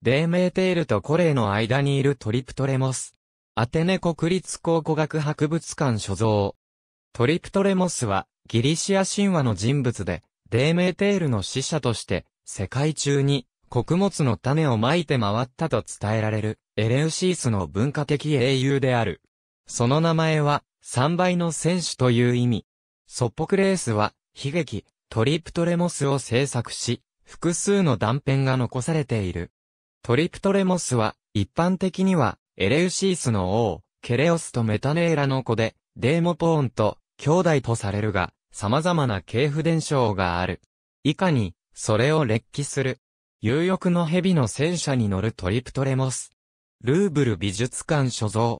黎明テールとコレーの間にいるトリプトレモス。アテネ国立考古学博物館所蔵。トリプトレモスは、ギリシア神話の人物で、黎明テールの使者として、世界中に、穀物の種をまいて回ったと伝えられる、エレウシースの文化的英雄である。その名前は、三倍の選手という意味。ソポクレースは、悲劇、トリプトレモスを制作し、複数の断片が残されている。トリプトレモスは、一般的には、エレウシースの王、ケレオスとメタネーラの子で、デーモポーンと、兄弟とされるが、様々な系譜伝承がある。以下に、それを列記する。有力の蛇の戦車に乗るトリプトレモス。ルーブル美術館所蔵。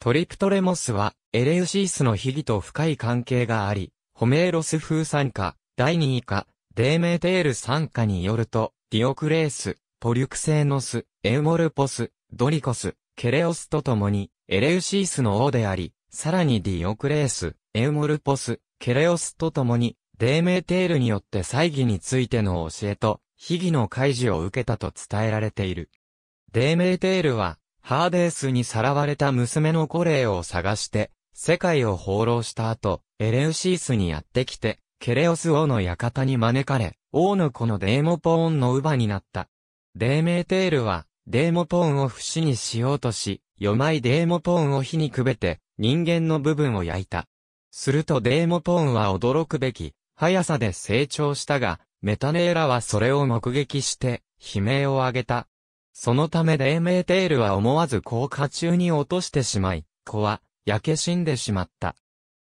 トリプトレモスは、エレウシースの秘技と深い関係があり、ホメーロス風参加、第2位下、デーメーテール参加によると、ディオクレース、ポリュクセーノス、エウモルポス、ドリコス、ケレオスと共に、エレウシースの王であり、さらにディオクレース、エウモルポス、ケレオスと共に、デーメーテールによって祭儀についての教えと、秘儀の開示を受けたと伝えられている。デーメーテールは、ハーデースにさらわれた娘のコレーを探して、世界を放浪した後、エレウシースにやってきて、ケレオス王の館に招かれ、王の子のデーモポーンの乳母になった。デーメーテールは、デーモポーンを不死にしようとし、よまいデーモポーンを火にくべて、人間の部分を焼いた。するとデーモポーンは驚くべき、速さで成長したが、メタネーラはそれを目撃して、悲鳴を上げた。そのためデーメーテールは思わず降下中に落としてしまい、子は、焼け死んでしまった。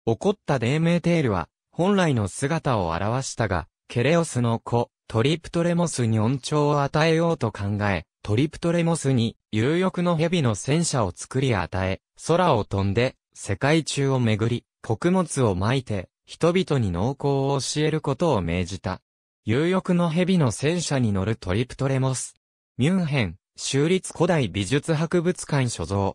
怒ったデーメーテールは、本来の姿を現したが、ケレオスの子、トリプトレモスに恩寵を与えようと考え、トリプトレモスに有力の蛇の戦車を作り与え、空を飛んで世界中を巡り、穀物を撒いて人々に農耕を教えることを命じた。有力の蛇の戦車に乗るトリプトレモス。ミュンヘン、州立古代美術博物館所蔵。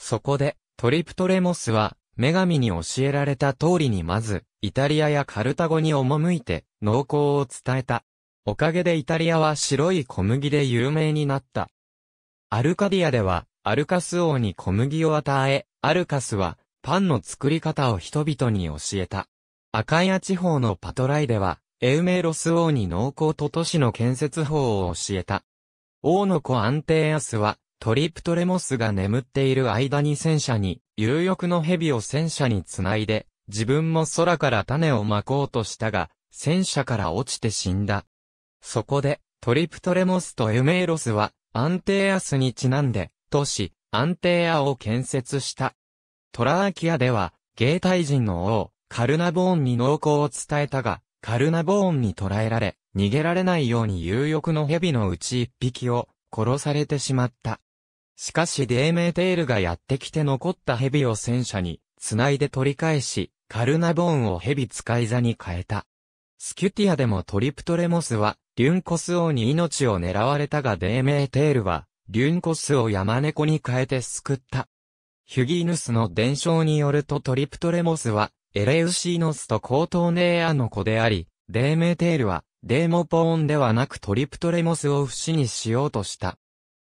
そこで、トリプトレモスは、女神に教えられた通りにまず、イタリアやカルタゴに赴いて、農耕を伝えた。おかげでイタリアは白い小麦で有名になった。アルカディアでは、アルカス王に小麦を与え、アルカスは、パンの作り方を人々に教えた。アカイア地方のパトライでは、エウメロス王に農耕と都市の建設法を教えた。王の子アンテーアスは、トリプトレモスが眠っている間に戦車に、有力の蛇を戦車につないで、自分も空から種をまこうとしたが、戦車から落ちて死んだ。そこで、トリプトレモスとエメーロスは、アンテーアスにちなんで、都市、アンテーアを建設した。トラーキアでは、ゲータイ人の王、カルナボーンに濃厚を伝えたが、カルナボーンに捕らえられ、逃げられないように有力の蛇のうち一匹を殺されてしまった。しかしデーメーテールがやってきて残った蛇を戦車に繋いで取り返し、カルナボーンを蛇使い座に変えた。スキュティアでもトリプトレモスは、リュンコス王に命を狙われたがデーメーテールは、リュンコスを山猫に変えて救った。ヒュギーヌスの伝承によるとトリプトレモスは、エレウシーノスとコートーネーアの子であり、デーメーテールは、デーモポーンではなくトリプトレモスを不死にしようとした。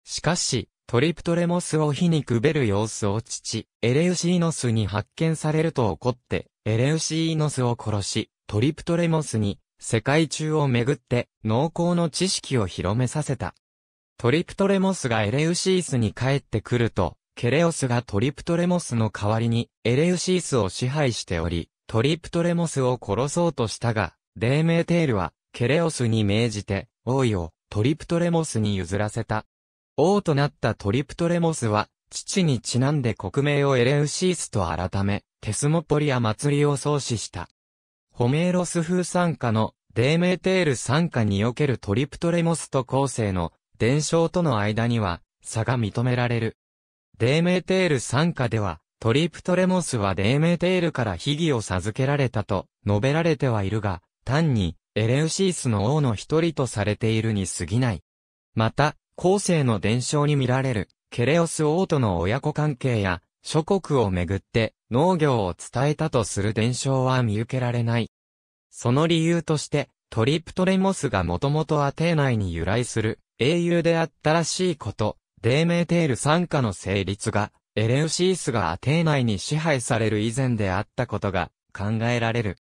しかし、トリプトレモスを火にくべる様子を父、エレウシーノスに発見されると怒って、エレウシーノスを殺し、トリプトレモスに世界中をめぐって農耕の知識を広めさせた。トリプトレモスがエレウシースに帰ってくると、ケレオスがトリプトレモスの代わりにエレウシースを支配しており、トリプトレモスを殺そうとしたが、デーメーテールはケレオスに命じて王位をトリプトレモスに譲らせた。王となったトリプトレモスは、父にちなんで国名をエレウシースと改め、テスモポリア祭りを創始した。ホメーロス風酸化のデーメーテール酸化におけるトリプトレモスと構成の伝承との間には差が認められる。デーメーテール酸化では、トリプトレモスはデーメーテールから秘技を授けられたと述べられてはいるが、単にエレウシースの王の一人とされているに過ぎない。また、後世の伝承に見られるケレオス王との親子関係や諸国をめぐって農業を伝えたとする伝承は見受けられない。その理由として、トリプトレモスがもともとアテー内に由来する英雄であったらしいこと、デーメーテール参加の成立が、エレウシースがアテー内に支配される以前であったことが考えられる。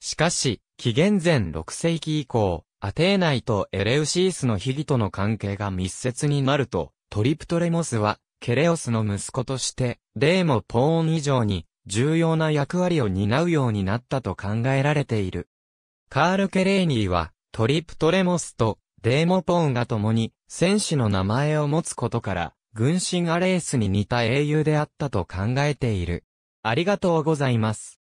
しかし、紀元前6世紀以降、アテー内とエレウシースの秘儀との関係が密接になると、トリプトレモスはケレオスの息子として、デーモポーン以上に重要な役割を担うようになったと考えられている。カール・ケレーニーは、トリプトレモスとデーモポーンが共に戦士の名前を持つことから、軍神アレースに似た英雄であったと考えている。ありがとうございます。